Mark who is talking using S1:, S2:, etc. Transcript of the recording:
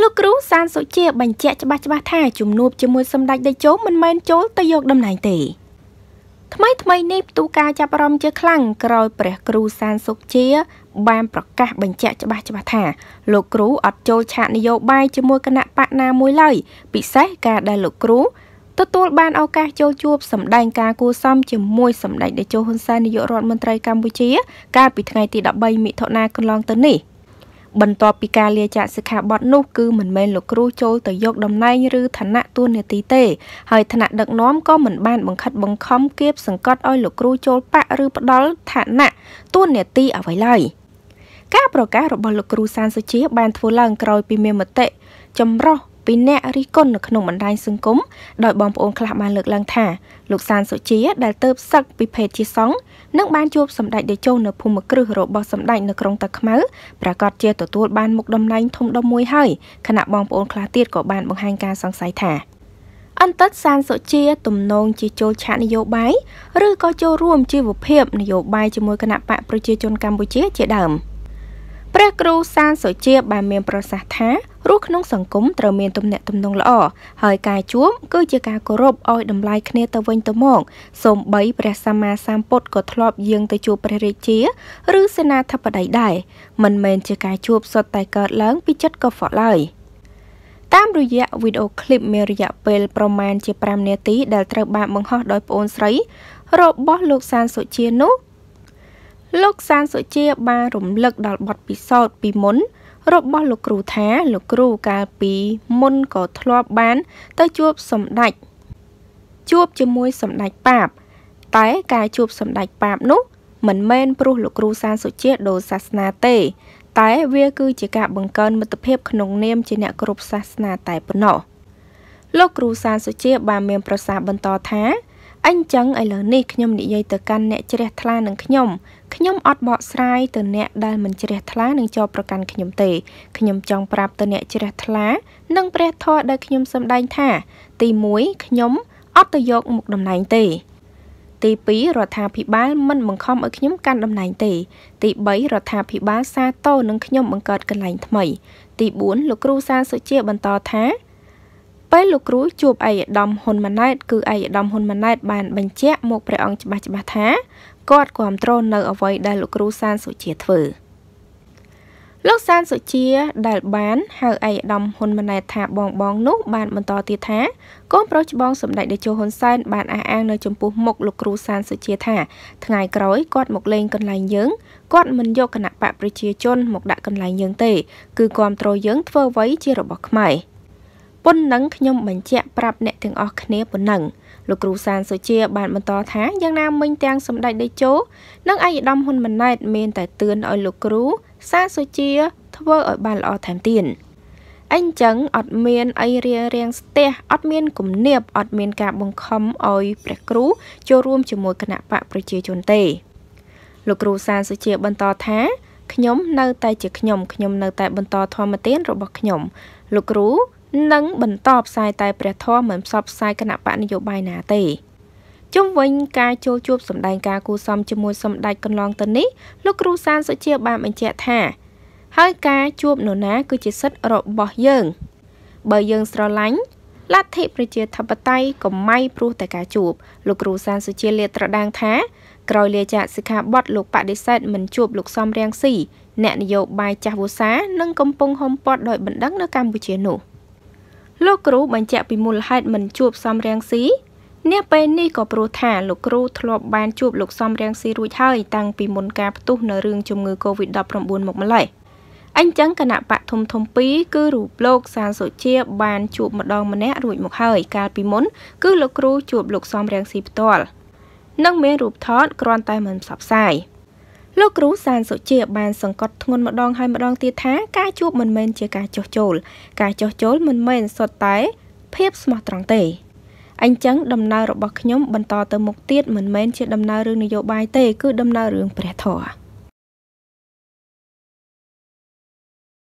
S1: លោកគ្រូសានសុជាបញ្ជាក់ច្បាស់ច្បាស់ថាជំនួបជាមួយសម្ដេចតេជោមិនមែនចូលទៅយកតំណែងទេថ្មីថ្មីនេះផ្ទុះការចាប់អារម្មណ៍ជាខ្លាំងក្រោយព្រះគ្រូសានសុជា បានប្រកាសបញ្ជាក់ច្បាស់ច្បាស់ថាលោកគ្រូអត់ចូលឆាកនយោបាយជាមួយគណៈបកណាមួយឡើយពិសេសការដែលលោកគ្រូទទួល បានឱកាសចូលជួប សម្ដែងការគួសមជាមួយ សម្ដេចតេជោហ៊ុនសែននាយករដ្ឋមន្ត្រីកម្ពុជាកាលពីថ្ងៃទី13មិថុនាកន្លងទៅនេះ។បន្ទាប់ពីការលាចាកសិក្ខាបទនោះគឺមិនមែនលោកគ្រូចូលទៅយកតំណែងឬឋានៈទួនាទីទេ ហើយឋានៈដឹកនាំក៏មិនបានបង្ខិតបង្ខំគៀបសង្កត់ឲ្យលោកគ្រូចូលបកឬផ្ដល់ឋានៈទួនាទីអ្វីឡើយការប្រកាសរបស់លោកគ្រូសានសុជាបានធ្វើឡើងក្រោយពីមានមតិចម្រោះពីអ្នករិះគន់នៅក្នុងបណ្ដាញសង្គមដោយបងប្អូនខ្លះបានលើកឡើង ថាលោកសានសុជាដែលទៅសឹកពីភេទជាសង្ឃនឹងបានជួបសម្ដេចតេជោនៅភូមិគ្រឹះរបស់សម្ដេចនៅក្រុងតាខ្មៅប្រកាសជាទទួល បានមុខតំណែងធំដុំមួយហើយខណៈបងប្អូនខ្លះទៀតក៏បានបង្ហាញការសង្ស័យថា អន្តិតសានសុជាទំនងជាចូលឆាកនយោបាយឬក៏ចូលរួមជីវភាព នយោបាយជាមួយគណៈបកប្រជាជនកម្ពុជាជាដើម។ព្រះគ្រូសានសុជាបានមានប្រសាសន៍ថារស់ក្នុងសង្គមត្រូវមានទំនាក់ទំនងល្អហើយការជួបគឺជាការគោរពឲ្យតម្លៃគ្នាទៅវិញទៅមកសូម្បីព្រះសម្មាសម្ពុទ្ធក៏ធ្លាប់យាងទៅជួបព្រះរាជា ឬសេនាធិបតីដែរមិនមែនជាការជួបសុទ្ធតែកើតឡើងពីចិត្តកុសលឡើយ។តាមរយៈវីដេអូឃ្លីបមានរយៈពេលប្រមាណជា5នាទីដែលត្រូវបានបង្ហោះដោយប្អូនស្រី របស់លោកសានសុជានោះលោកសានសុជា បានរំលឹកដល់បទពិសោធន៍ពីមុនរបស់លោកគ្រូថា លោកគ្រូកាលពីមុនក៏ធ្លាប់បាន ទៅជួបសម្ដេចជួបជាមួយសម្ដេចប៉ាបតែការជួបសម្ដេចប៉ាបនោះមិនមែនព្រោះលោកគ្រូសានសុជាដូសាសនាទេតែវាគឺជាការបង្កើនមិត្តភាពក្នុងនាមជាអ្នកគ្រប់សាសនាតែប៉ុណ្ណោះលោកគ្រូសានសុជាបានមានប្រសាសន៍បន្តថាអញ្ចឹងឥឡូវនេះខ្ញុំនិយាយទៅកាន់អ្នកជ្រះថ្លានឹងខ្ញុំខ្ញុំអត់បកស្រាយទៅអ្នកដែលមិនជ្រះថ្លានឹងចោទប្រកាន់ខ្ញុំទេខ្ញុំចង់ប្រាប់ទៅអ្នកជ្រះថ្លានិង ព្រះធម៌ដែលខ្ញុំសម្ដែងថាទី1ខ្ញុំអត់ទៅយកមុខតំណែងទេ ទី2រដ្ឋាភិបាលមិនបង្ខំឲ្យខ្ញុំកាន់តំណែងទេទី3រដ្ឋាភិបាលសាទរនឹងខ្ញុំបង្កើតកន្លែងថ្មីទី4លោកគ្រូសាសុជាបន្តថាពេលលោកគ្រូជួបឯកឧត្តមហ៊ុនម៉ាណែតគឺឯកឧត្តមហ៊ុនម៉ាណែត បានបញ្ជាក់មកព្រះអង្គច្បាស់ច្បាស់ថាគាត់គ្រប់គ្រងនៅអ្វីដែលលោកគ្រូសានសុជាធ្វើលោកសានសុជាដែលបានហៅឯកឧត្តមហ៊ុនម៉ាណែតថាបងបងនោះបានបន្តទៀតថាកូនប្រុសច្បងសម្ដេចតេជោហ៊ុនសែនបានអះអាងនៅចំពោះមុខលោកគ្រូសានសុជាថាថ្ងៃក្រោយគាត់មកលេងកន្លែងយើងគាត់មិនយកគណៈបកប្រជាជនមកដាក់កន្លែងយើងទេគឺគ្រប់គ្រងយើងធ្វើអ្វីជារបស់ខ្មែរ។ប៉ុណ្ណឹងខ្ញុំបញ្ជាក់ប្រាប់អ្នកទាំងអស់គ្នាប៉ុណ្ណឹងលោកគ្រូសានសុជា បានបន្តថាយ៉ាងណាមិញទាំងសម្ដេចតេជោនិងឯកឧត្តមហ៊ុនម៉ាណែតមានតែទឿនឲ្យលោកគ្រូសានសុជា ធ្វើឲ្យបានល្អថែមទៀតអញ្ចឹងអត់មានអីរារាំងស្ទះអត់មានគំនាបអត់មានការបង្ខំឲ្យព្រះគ្រូចូលរួមជាមួយគណៈបកប្រជាជនទេលោកគ្រូសានសុជា បន្តថាខ្ញុំនៅតែជាខ្ញុំខ្ញុំនៅតែបន្តធម្មទានរបស់ខ្ញុំលោកគ្រូនិងបន្តផ្សាយតែព្រះធម៌មិនផ្សព្វផ្សាយគណៈបកនយោបាយណាទេជុំវិញការចូលជួបសម្ដែងការគូសំជាមួយសម្ដេចកន្លងទៅនេះលោកគ្រូសានសុជាបានបញ្ជាក់ថាហើយការជួបនរណាគឺជាសិទ្ធិរបស់យើងបើយើងស្រឡាញ់លទ្ធិប្រជាធិបតេយ្យកម្មៃព្រោះតែការជួបលោកគ្រូសានសុជាលាតត្រដាងថាក្រោយលាចាកសិក្ខាបទលោកបដិសេធមិនជួបលោកសំរៀងស៊ីអ្នកនយោបាយចាស់វោសានិងកំពុងហុំព័ទ្ធដោយបណ្ដឹងនៅកម្ពុជានោះ។លោកគ្រូបញ្ជាក់ពីមូលហេតុមិនជួបសំរាំងស៊ីនេះពេលនេះក៏ព្រោះថាលោកគ្រូធ្លាប់បានជួបលោកសំរាំងស៊ីរួចហើយតាំងពីមុនការផ្ទុះនៅរឿងជំងឺ Covid-19 មកម្លេះអញ្ចឹងគណៈបកធំធំពីរគឺរូបលោកសានសុជាបានជួបម្ដងម្នាក់រួចមកហើយ កាលពីមុនគឺលោកគ្រូជួបលោកសំរាំងស៊ីផ្ទាល់និងមានរូបថតគ្រាន់តែមិនផ្សព្វផ្សាយ។លោកគ្រូសានសុជាបានសង្កត់ធ្ងន់ម្ដងហើយម្ដងទៀតថា ការជួបមិនមែនជាការចោះចូលការចោះចូលមិនមែនសុទ្ធតែ ភាពស្មោះត្រង់ទេអញ្ចឹង ដំណើររបស់ខ្ញុំបន្តទៅមុខទៀតមិនមែនជាដំណើររឿងនយោបាយទេគឺដំណើររឿងព្រះធម៌